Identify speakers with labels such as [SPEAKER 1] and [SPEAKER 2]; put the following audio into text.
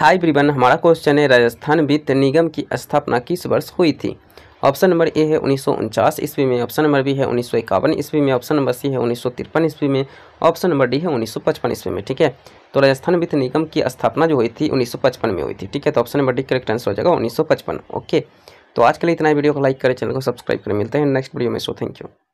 [SPEAKER 1] high ब्रिवन हमारा question है राजस्थान वित्त निगम की स्थापना किस वर्ष हुई थी ऑप्शन नंबर ए है उन्नीस ईस्वी में ऑप्शन नंबर बी है उन्नीस ईस्वी में ऑप्शन नंबर सी है उन्नीस ईस्वी में ऑप्शन नंबर डी है उन्नीस ईस्वी में ठीक है तो राजस्थान वित्त निगम की स्थापना जो हुई थी उन्नीस में हुई थी ठीक है तो option number D correct answer हो जाएगा उन्नीस ओके तो आज के लिए इतना वीडियो को लाइक करें चैनल को सब्सक्राइब करें मिलते हैं नेक्स्ट वीडियो में सो थैंक यू